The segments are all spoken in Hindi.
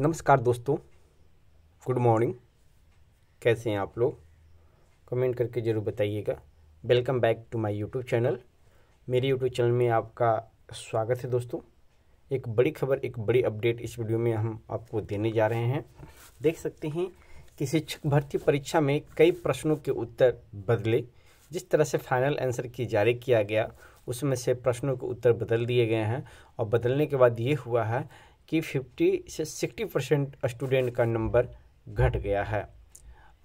नमस्कार दोस्तों गुड मॉर्निंग कैसे हैं आप लोग कमेंट करके ज़रूर बताइएगा welcome back to my YouTube channel मेरे यूट्यूब चैनल में आपका स्वागत है दोस्तों एक बड़ी खबर एक बड़ी अपडेट इस वीडियो में हम आपको देने जा रहे हैं देख सकते हैं कि शिक्षक भर्ती परीक्षा में कई प्रश्नों के उत्तर बदले जिस तरह से फाइनल आंसर की जारी किया गया उसमें से प्रश्नों के उत्तर बदल दिए गए हैं और बदलने के बाद ये हुआ है कि 50 से 60 परसेंट स्टूडेंट का नंबर घट गया है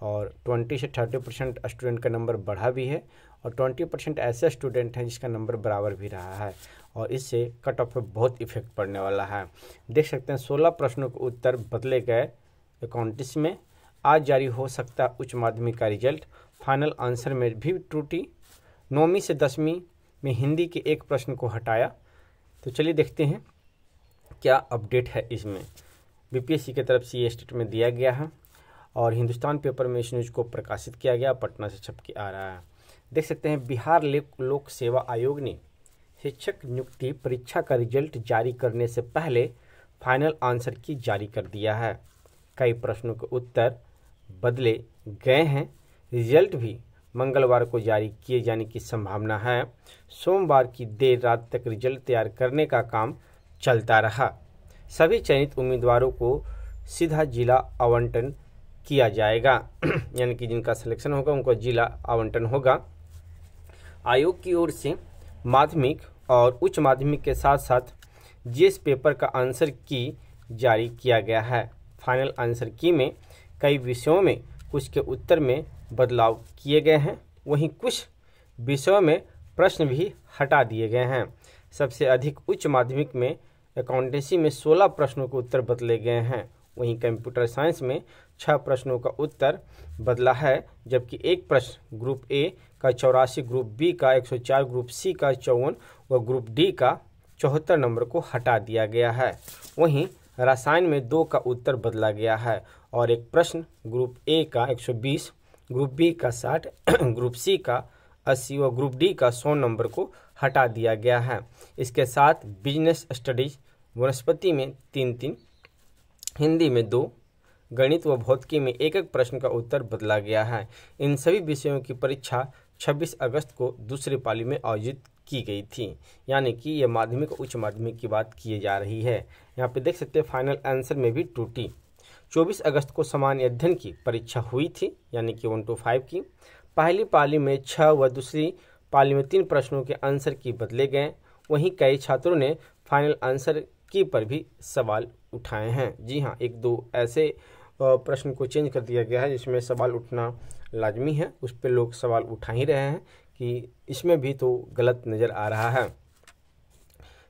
और 20 से 30 परसेंट स्टूडेंट का नंबर बढ़ा भी है और 20 परसेंट ऐसे स्टूडेंट हैं जिसका नंबर बराबर भी रहा है और इससे कट ऑफ पर बहुत इफेक्ट पड़ने वाला है देख सकते हैं 16 प्रश्नों के उत्तर बदले गए अकाउंटिस में आज जारी हो सकता उच्च माध्यमिक का रिजल्ट फाइनल आंसर में भी त्रुटि नौवीं से दसवीं में हिंदी के एक प्रश्न को हटाया तो चलिए देखते हैं क्या अपडेट है इसमें बीपीएससी की तरफ से ये स्टेटमेंट दिया गया है और हिंदुस्तान पेपर में इस न्यूज़ को प्रकाशित किया गया पटना से छप के आ रहा है देख सकते हैं बिहार लोक सेवा आयोग ने शिक्षक नियुक्ति परीक्षा का रिजल्ट जारी करने से पहले फाइनल आंसर की जारी कर दिया है कई प्रश्नों के उत्तर बदले गए हैं रिजल्ट भी मंगलवार को जारी किए जाने की संभावना है सोमवार की देर रात तक रिजल्ट तैयार करने का काम चलता रहा सभी चयनित उम्मीदवारों को सीधा जिला आवंटन किया जाएगा यानी कि जिनका सिलेक्शन होगा उनको जिला आवंटन होगा आयोग की ओर से माध्यमिक और उच्च माध्यमिक के साथ साथ जिस पेपर का आंसर की जारी किया गया है फाइनल आंसर की में कई विषयों में कुछ के उत्तर में बदलाव किए गए हैं वहीं कुछ विषयों में प्रश्न भी हटा दिए गए हैं सबसे अधिक उच्च माध्यमिक में अकाउंटेंसी में सोलह प्रश्नों के उत्तर बदले गए हैं वहीं कंप्यूटर साइंस में छः प्रश्नों का उत्तर बदला है जबकि एक प्रश्न ग्रुप ए का चौरासी ग्रुप बी का 104 ग्रुप सी का चौवन व ग्रुप डी का चौहत्तर नंबर को हटा दिया गया है वहीं रसायन में दो का उत्तर बदला गया है और एक प्रश्न ग्रुप ए का 120 ग्रुप बी का 60 ग्रुप सी का 80 व ग्रुप डी का 100 नंबर को हटा दिया गया है इसके साथ बिजनेस स्टडीज वनस्पति में तीन तीन हिंदी में दो गणित व भौतिकी में एक एक प्रश्न का उत्तर बदला गया है इन सभी विषयों की परीक्षा 26 अगस्त को दूसरी पाली में आयोजित की गई थी यानी कि यह माध्यमिक और उच्च माध्यमिक की बात की जा रही है यहाँ पे देख सकते हैं फाइनल आंसर में भी टूटी 24 अगस्त को सामान्य अध्ययन की परीक्षा हुई थी यानी कि वन टू फाइव की पहली पाली में छः व दूसरी पाली में तीन प्रश्नों के आंसर की बदले गए वहीं कई छात्रों ने फाइनल आंसर की पर भी सवाल उठाए हैं जी हाँ एक दो ऐसे प्रश्न को चेंज कर दिया गया है जिसमें सवाल उठना लाजमी है उस पर लोग सवाल उठा ही रहे हैं कि इसमें भी तो गलत नज़र आ रहा है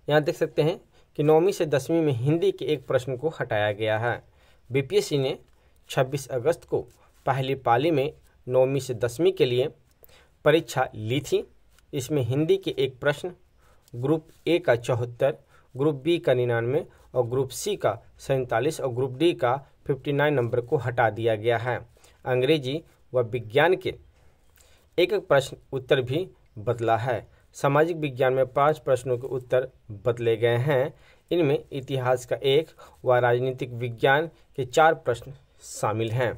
यहाँ देख सकते हैं कि नौवीं से दसवीं में हिंदी के एक प्रश्न को हटाया गया है बीपीएससी ने 26 अगस्त को पहली पाली में नौवीं से दसवीं के लिए परीक्षा ली थी इसमें हिंदी के एक प्रश्न ग्रुप ए का चौहत्तर ग्रुप बी का निन्यानवे और ग्रुप सी का सैंतालीस और ग्रुप डी का फिफ्टी नाइन नंबर को हटा दिया गया है अंग्रेजी व विज्ञान के एक एक प्रश्न उत्तर भी बदला है सामाजिक विज्ञान में पांच प्रश्नों के उत्तर बदले गए हैं इनमें इतिहास का एक व राजनीतिक विज्ञान के चार प्रश्न शामिल हैं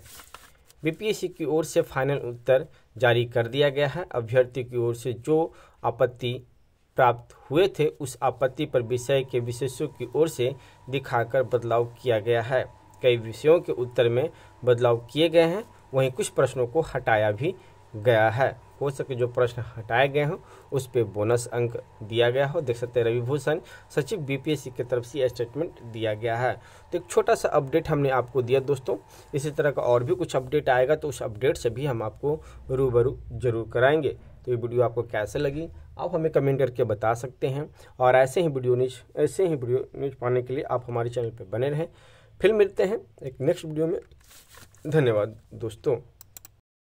बीपीएससी की ओर से फाइनल उत्तर जारी कर दिया गया है अभ्यर्थी की ओर से जो आपत्ति प्राप्त हुए थे उस आपत्ति पर विषय के विशेषों की ओर से दिखाकर बदलाव किया गया है कई विषयों के उत्तर में बदलाव किए गए हैं वहीं कुछ प्रश्नों को हटाया भी गया है हो सके जो प्रश्न हटाए गए हों उस पर बोनस अंक दिया गया हो देख सकते हैं रविभूषण सचिव बीपीएससी की तरफ से स्टेटमेंट दिया गया है तो एक छोटा सा अपडेट हमने आपको दिया दोस्तों इसी तरह का और भी कुछ अपडेट आएगा तो उस अपडेट से भी हम आपको रूबरू जरूर कराएंगे तो ये वीडियो आपको कैसे लगी आप हमें कमेंट करके बता सकते हैं और ऐसे ही वीडियो न्यूज ऐसे ही वीडियो न्यूज पाने के लिए आप हमारे चैनल पर बने रहें फिर मिलते हैं एक नेक्स्ट वीडियो में धन्यवाद दोस्तों